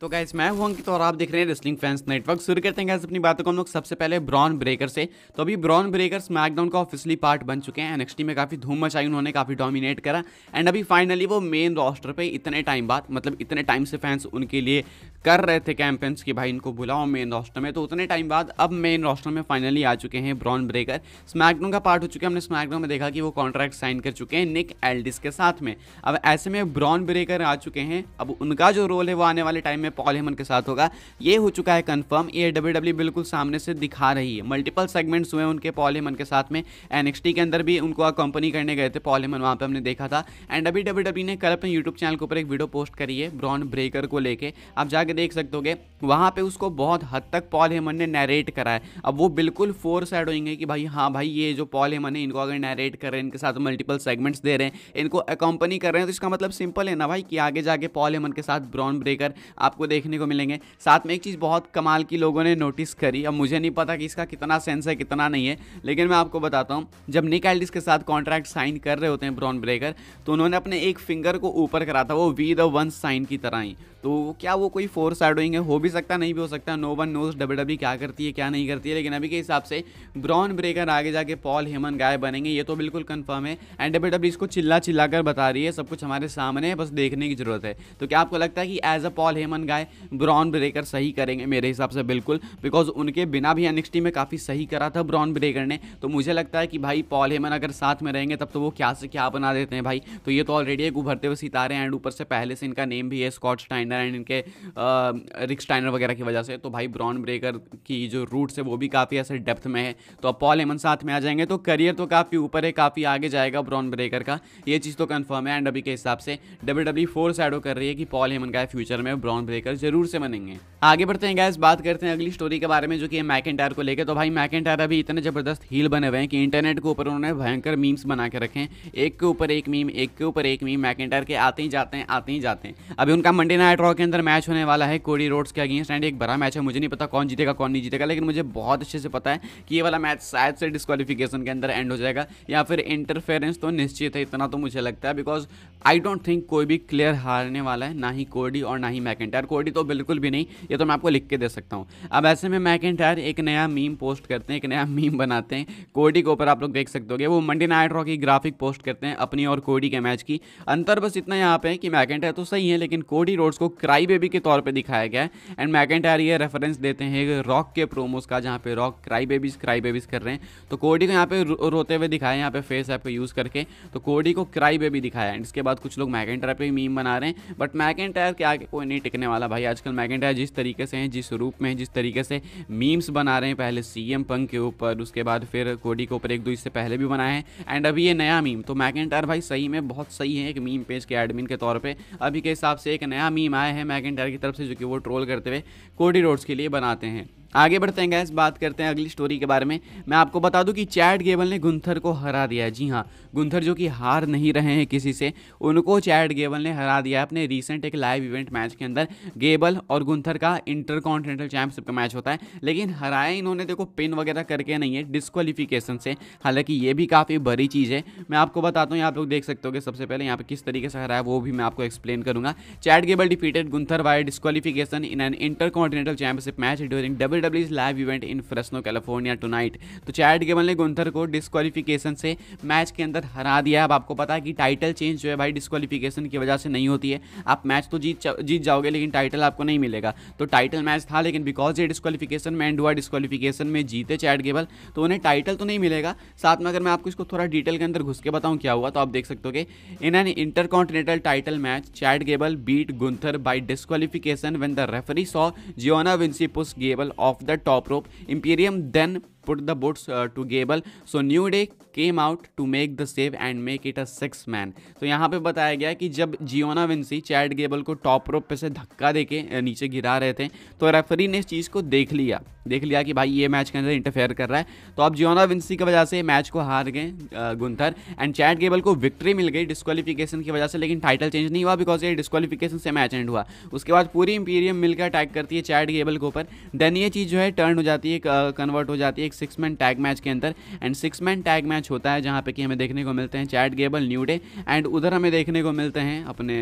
तो गैस मैं हूं अंकित तो और आप देख रहे हैं रेसलिंग फैंस नेटवर्क शुरू करते हैं गैस अपनी बातों को हम लोग सबसे पहले ब्रॉन ब्रेकर से तो अभी ब्रॉन ब्रेकर स्मैकडाउन का ऑफिसली पार्ट बन चुके हैं एनएक्सटी में काफ़ी धूम मचाई उन्होंने काफ़ी डोमिनेट करा एंड अभी फाइनली वो मेन रोस्टर पर इतने टाइम बाद मतलब इतने टाइम से फैंस उनके लिए कर रहे थे कैंपेन्स कि भाई इनको बुलाओ मेन रोस्टर में तो उतने टाइम बाद अब मेन रॉस्टर में फाइनली आ चुके हैं ब्रॉन ब्रेकर स्मैकडाउन का पार्ट हो चुके हैं हमने स्मैकडाउन में देखा कि वो कॉन्ट्रैक्ट साइन कर चुके हैं निक एल्डिस के साथ में अब ऐसे में ब्रॉन ब्रेकर आ चुके हैं अब उनका जो रोल है वो आने वाले टाइम में में पॉल हेमन के साथ होगा ये हो चुका है कन्फर्म ये डब्ल्यू e बिल्कुल सामने से दिखा रही है मल्टीपल सेगमेंट्स हुए उनके पॉल हेमन के साथ में एन के अंदर भी उनको कंपनी करने गए थे पॉल हेमन वहाँ पर हमने देखा था एंड अभी डब्ल्यू e ने कल अपने यूट्यूब चैनल के ऊपर एक वीडियो पोस्ट करी है ब्रॉन ब्रेकर को लेकर आप जाके देख सकते होगे वहाँ पर उसको बहुत हद तक पॉल हेमन ने नैरेट करा है अब वो बिल्कुल फोर साइड होंगे कि भाई हाँ भाई ये जो पॉल हेमन है इनको अगर नैरेट कर रहे हैं इनके साथ मल्टीपल सेगमेंट्स दे रहे हैं इनको अकंपनी कर रहे हैं तो इसका मतलब सिंपल है ना भाई कि आगे जाके पॉल हेमन के साथ ब्रॉन ब्रेकर आप आपको देखने को मिलेंगे साथ में एक चीज़ बहुत कमाल की लोगों ने नोटिस करी अब मुझे नहीं पता कि इसका कितना सेंस है कितना नहीं है लेकिन मैं आपको बताता हूँ जब निक एल्डिस के साथ कॉन्ट्रैक्ट साइन कर रहे होते हैं ब्रॉन ब्रेकर तो उन्होंने अपने एक फिंगर को ऊपर करा था वो वी द वन साइन की तरह ही तो क्या वो कोई फोर शैडोइंग है हो भी सकता नहीं भी हो सकता no one knows W W क्या करती है क्या नहीं करती है लेकिन अभी के हिसाब से ब्रॉन ब्रेकर आगे जाके पॉल हेमन गाय बनेंगे ये तो बिल्कुल कन्फर्म है एंड डब्ल्यू डब्ल्यू इसको चिल्ला चिल्ला कर बता रही है सब कुछ हमारे सामने है बस देखने की जरूरत है तो क्या आपको लगता है कि as a Paul Heyman guy Bron Breakker सही करेंगे मेरे हिसाब से बिल्कुल बिकॉज उनके बिना भी एनएक्सटी में काफ़ी सही करा था ब्रॉन ब्रेकर ने तो मुझे लगता है कि भाई पॉल हेमन अगर साथ में रहेंगे तब तो वो क्या से क्या बना देते हैं भाई तो ये तो ऑलरेडी एक उभरते हुए सितारे एंड ऊपर से पहले से इनका नेम भी है स्कॉट स्टाइन लेंडर एंड इनके रिक स्टाइनर वगैरह की वजह से तो भाई ब्रॉन ब्रेकर की जो रूट्स है वो भी काफ़ी ऐसे डेप्थ में है तो अब पॉल एमन साथ में आ जाएंगे तो करियर तो काफ़ी ऊपर है काफ़ी आगे जाएगा ब्रॉन ब्रेकर का ये चीज़ तो कन्फर्म है एंड अभी के हिसाब से डब्ल्यू डब्ल्यू फोर साइडो कर रही है कि पॉल हेमन का फ्यूचर में ब्रॉन ब्रेकर जरूर से बनेंगे आगे बढ़ते हैं गैस बात करते हैं अगली स्टोरी के बारे में जो कि मैक एंटायर को लेकर तो भाई मैक एंटायर अभी इतने ज़बरदस्त हील बने हुए हैं कि इंटरनेट के ऊपर उन्होंने भयंकर मीम्स बना के रखे हैं एक के ऊपर एक मीम एक के ऊपर एक मीम मैक के आते ही जाते हैं आते ही जाते हैं अभी उनका मंडे नाइट ड्रॉ के अंदर मैच होने वाला है कोडी रोड्स के अगेंस्ट एंड एक बड़ा मैच है मुझे नहीं पता कौन जीतेगा कौन नहीं जीतेगा लेकिन मुझे बहुत अच्छे से पता है कि ये वाला मैच शायद से डिस्कालिफिकेशन के अंदर एंड हो जाएगा या फिर इंटरफेरेंस तो निश्चित है इतना तो मुझे लगता है बिकॉज आई डोंट थिंक कोई भी क्लियर हारने वाला है ना ही कोडी और ना ही मैकेंटायर कोडी तो बिल्कुल भी नहीं ये तो मैं आपको लिख के दे सकता हूँ अब ऐसे में मैकेंटायर एक नया मीम पोस्ट करते हैं एक नया मीम बनाते हैं कोडी के ऊपर आप लोग देख सकते हो वो मंडे नाइट रॉ की ग्राफिक पोस्ट करते हैं अपनी और कोडी के मैच की अंतर बस इतना यहाँ पे कि कि मैकेंटायर तो सही है लेकिन कोडी रोड्स को क्राई बेबी के तौर पे दिखाया गया है एंड मैकेंटायर ये रेफरेंस देते हैं रॉक के प्रोमोस का जहाँ पे rock cry babies cry babies कर रहे हैं तो कोडी को यहाँ पे रोते हुए दिखाया है यहाँ पे फेस ऐप को यूज़ करके तो कोडी को क्राई बेबी दिखाया एंड इसके बाद कुछ लोग मैकेंटायर पे मीम बना रहे हैं बट मैकेंटायर के आगे कोई नहीं टिकने वाला भाई आजकल मैकेंटायर जिस तरीके से हैं जिस रूप में जिस तरीके से मीम्स बना रहे हैं पहले सी एम के ऊपर उसके बाद फिर कोडी के ऊपर एक दो इससे पहले भी बनाए हैं एंड अभी ये नया मीम तो मैकेंटायर भाई सही में बहुत सही है एक मीम पेज के एडमिन के तौर पर अभी के हिसाब से एक नया मीम बनाए हैं मैकेंटायर की तरफ से जो कि वो ट्रोल करते हुए कोडी रोड्स के लिए बनाते हैं आगे बढ़ते हैं गैस बात करते हैं अगली स्टोरी के बारे में मैं आपको बता दूं कि चैट गेबल ने गुंथर को हरा दिया है जी हाँ गुंथर जो कि हार नहीं रहे हैं किसी से उनको चैट गेबल ने हरा दिया है अपने रिसेंट एक लाइव इवेंट मैच के अंदर गेबल और गुंथर का इंटर कॉन्टिनेंटल चैंपियनशिप का मैच होता है लेकिन हराया इन्होंने देखो पिन वगैरह करके नहीं है डिस्कालिफिकेशन से हालांकि ये भी काफ़ी बड़ी चीज़ है मैं आपको बताता हूँ आप लोग देख सकते हो कि सबसे पहले यहाँ पर किस तरीके से हराया वो भी मैं आपको एक्सप्लेन करूँगा Chad Gable defeated Gunther by disqualification in an inter continental championship match during double W live event in Fresno California tonight तो चैट गेबल ने गुंथर को डिस्कालिफिकेशन से मैच के अंदर हरा दिया अब आपको पता है कि टाइटल चेंज जो है भाई डिस्कालिफिकेशन की वजह से नहीं होती है आप मैच तो जीत जीत जाओगे लेकिन टाइटल आपको नहीं मिलेगा तो टाइटल मैच था लेकिन बिकॉज ये डिस्कालिफिकेशन में एंड हुआ डिस्कालिफिकेशन में जीते चैट गेबल तो उन्हें टाइटल तो नहीं मिलेगा साथ में अगर मैं आपको इसको थोड़ा डिटेल के अंदर घुस के बताऊँ क्या हुआ तो आप देख सकते हो कि in an intercontinental title match Chad Gable beat Gunther by disqualification when the referee saw Giovanni Vinci push Gable of the top rope. Imperium then put the boots uh, to Gable. So New Day came out to make the save and make it a six man. तो यहाँ पे बताया गया कि जब Giovanni Vinci Chad Gable को top rope पे से धक्का देके uh, नीचे गिरा रहे थे तो रेफरी ने इस चीज़ को देख लिया देख लिया कि भाई ये मैच के अंदर इंटरफेयर कर रहा है तो अब जियोना विंसी की वजह से मैच को हार गए गुंथर एंड चैट गेबल को विक्ट्री मिल गई डिस्कवालिफिकेशन की वजह से लेकिन टाइटल चेंज नहीं हुआ बिकॉज ये डिस्कालिफिकेशन से मैच एंड हुआ उसके बाद पूरी इंपीरियम मिलकर अटैक करती है चैट गेबल के ऊपर देन ये चीज़ जो है टर्न हो जाती है कन्वर्ट uh, हो जाती है एक सिक्स मैन टैग मैच के अंदर and six man tag match होता है जहाँ पे कि हमें देखने को मिलते हैं Chad Gable New Day and उधर हमें देखने को मिलते हैं अपने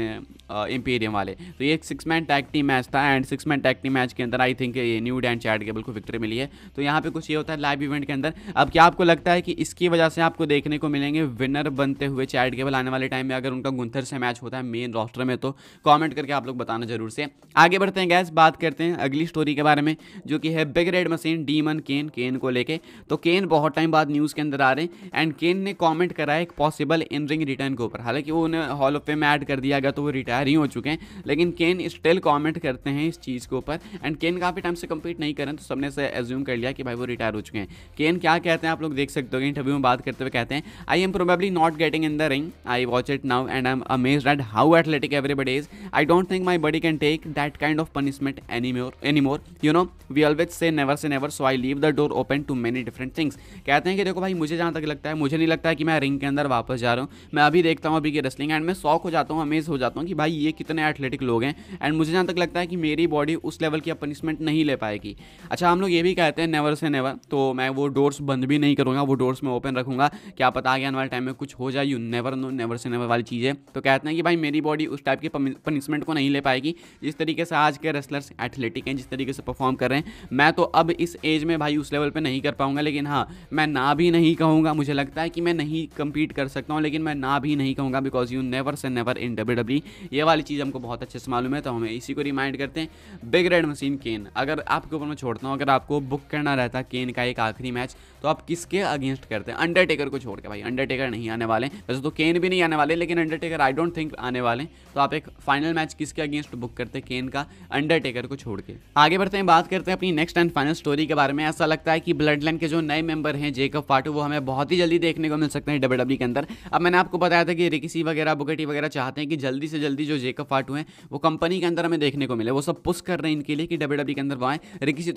इम्पीरियम वाले तो ये एक six man tag team match था and six man tag team match के अंदर आई थिंक ये New Day and Chad Gable को विक्ट्री मिली है तो यहाँ पर कुछ ये होता है लाइव इवेंट के अंदर अब क्या आपको लगता है कि इसकी वजह से आपको देखने को मिलेंगे विनर बनते हुए चैट गेबल आने वाले टाइम में अगर उनका गुंथर से मैच होता है मेन रॉस्टर में तो कॉमेंट करके आप लोग बताना जरूर से आगे बढ़ते हैं गैस बात करते हैं अगली स्टोरी के बारे में जो कि है Big Red Machine Demon Kane Kane को लेके तो केन बहुत टाइम बाद न्यूज़ के अंदर आ रहे हैं एंड केन ने कॉमेंट करा है एक पॉसिबल इन रिंग रिटर्न के ऊपर हालांकि वो उन्हें हॉल ऑफ फेम ऐड कर दिया गया तो वो रिटायर ही हो चुके हैं लेकिन केन स्टिल कॉमेंट करते हैं इस चीज़ के ऊपर एंड केन काफ़ी टाइम से कम्पीट नहीं करें तो सबने से एज्यूम कर लिया कि भाई वो रिटायर हो चुके हैं केन क्या कहते हैं आप लोग देख सकते हो इंटरव्यू में बात करते हुए कहते हैं I am probably not getting in the ring I watch it now and I am amaze at how athletic everybody is I don't think my body can take that kind of punishment any more you know we always say never say never so I leave the door open to many different things कहते हैं कि देखो भाई मुझे जहाँ तक लगता है मुझे नहीं लगता है कि मैं रिंग के अंदर वापस जा रहा हूँ मैं अभी देखता हूँ अभी की रेसलिंग एंड मैं शौक हो जाता हूँ अमेज हो जाता हूँ कि भाई ये कितने एथलेटिक लोग हैं एंड मुझे जहाँ तक लगता है कि मेरी बॉडी उस लेवल की पनिशमेंट नहीं ले पाएगी अच्छा हम लोग ये भी कहते हैं नेवर से नेवर तो मैं वो डोर्स बंद भी नहीं करूँगा वो डोर्स मैं ओपन रखूँगा क्या पता आगे आने वाले टाइम में कुछ हो जाए you never know never say never वाली चीज़ें तो कहते हैं कि भाई मेरी बॉडी उस टाइप की पनिशमेंट को नहीं ले पाएगी जिस तरीके से आज के रेसलर्स एथलेटिक हैं जिस तरीके से परफॉर्म कर रहे हैं मैं तो अब इस एज में भाई उस लेवल पर नहीं नहीं कर पाऊंगा लेकिन हाँ मैं ना भी नहीं कहूँगा मुझे लगता है कि मैं नहीं कम्पीट कर सकता हूँ लेकिन मैं ना भी नहीं कहूँगा because you never say never in W W ये वाली चीज़ हमको बहुत अच्छे से मालूम है तो हमें इसी को रिमाइंड करते हैं बिग रेड मशीन केन अगर आपके ऊपर मैं छोड़ता हूँ अगर आपको बुक करना रहता केन का एक आखिरी मैच तो आप किसके अगेंस्ट करते हैं अंडरटेकर को छोड़ के भाई अंडरटेकर नहीं आने वाले वैसे तो केन भी नहीं आने वाले लेकिन अंडरटेकर आई डोंट थिंक आने वाले तो आप एक फाइनल मैच किसके अगेंस्ट बुक करते केन का अंडरटेकर को छोड़ के आगे बढ़ते हैं बात करते हैं अपनी नेक्स्ट एंड फाइनल स्टोरी के बारे में ऐसा लगता है कि ब्लड लाइन के जो नए मेंबर हैं जेकब फाटू वो हमें बहुत ही जल्दी देखने को मिल सकते हैं डब्ल्यू के अंदर अब मैंने आपको बताया था कि रिकीसी वगैरह बुकेटी वगैरह चाहते हैं कि जल्दी से जल्दी जो जेकब फाटू हैं वो कंपनी के अंदर हमें देखने को मिले वो सब पुश कर रहे हैं इनके लिए कि डब्ल्यू के अंदर वो आए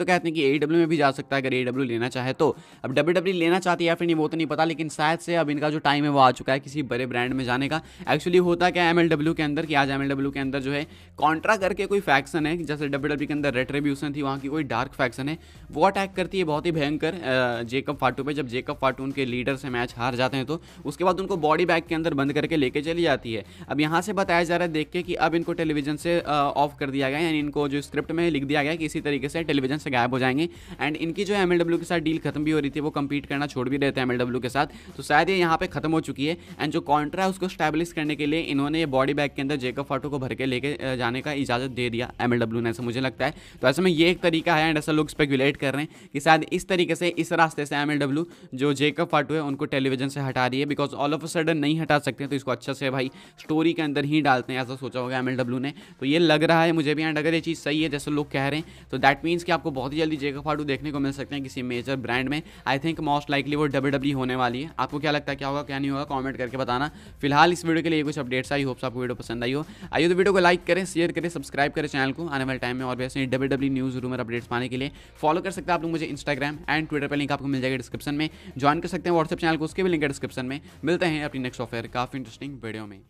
तो कहते हैं कि ए e में भी जा सकता है अगर ए e लेना चाहे तो अब डब्ल्यू लेना चाहती है या फिर नहीं वो तो नहीं पता लेकिन शायद से अब इनका जो टाइम है वो आ चुका है किसी बड़े ब्रांड में जाने का एक्चुअली होता क्या एल एम के अंदर कि आज एम के अंदर जो है कॉन्ट्रा करके कोई फैक्शन है जैसे डब्ल्यू के अंदर रेट्रीब्यूशन थी वहाँ की कोई डार्क फैक्शन है वो अटैक करती है बहुत ही भयंकर कर जेकब फाटू पे जब जेकब फाटू उनके लीडर से मैच हार जाते हैं तो उसके बाद उनको बॉडी बैग के अंदर बंद करके लेके चली जाती है अब यहाँ से बताया जा रहा है देख के कि अब इनको टेलीविजन से ऑफ कर दिया गया यानी इनको जो स्क्रिप्ट में लिख दिया गया कि इसी तरीके से टेलीविजन से गायब हो जाएंगे एंड इनकी जो एम के साथ डील खत्म भी हो रही थी वो कम्पीट करना छोड़ भी देते थे एम के साथ तो शायद ये यहाँ पर खत्म हो चुकी है एंड जो कॉन्ट्रा है उसको स्टैब्लिश करने के लिए इन्होंने ये बॉडी बैग के अंदर जेकब फाटू को भर के लेके जाने का इजाज़त दे दिया एम ने ऐसा मुझे लगता है तो ऐसे में ये एक तरीका है एंड ऐसा लोग स्पेकुलेट कर रहे हैं कि शायद इस तरीके तरीके से इस रास्ते से एम जो जेकब फाटू है उनको टेलीविजन से हटा रही है because all of a sudden नहीं हटा सकते तो इसको अच्छा से भाई स्टोरी के अंदर ही डालते हैं ऐसा सोचा होगा एम ने तो ये लग रहा है मुझे भी एंड अगर ये चीज़ सही है जैसे लोग कह रहे हैं तो दैट मीन्स कि आपको बहुत ही जल्दी जेकब फाटू देखने को मिल सकते हैं किसी मेजर ब्रांड में आई थिंक मोस्ट लाइकली वो डब्ल्यू डब्ल्यू e होने वाली है आपको क्या लगता है क्या होगा क्या नहीं होगा कॉमेंट करके बताना फिलहाल इस वीडियो के लिए कुछ अपडेट्स आई होप्स आपको वीडियो पसंद आई हो आइए तो वीडियो को लाइक करें शेयर करें सब्सक्राइब करें चैनल को आने वाले टाइम में और वैसे डब्ल्यू न्यूज़ रूम अपडेट्स पाने के लिए फॉलो कर सकते हैं आप लोग मुझे इंस्टाग्राम एंड एंड ट्विटर पर लिंक आपको मिल जाएगा डिस्क्रिप्शन में ज्वाइन कर सकते हैं व्हाट्सएप चैनल को उसके भी लिंक है डिस्क्रिप्शन में मिलते हैं अपनी नेक्स्ट ऑफेयर काफ़ी इंटरेस्टिंग वीडियो में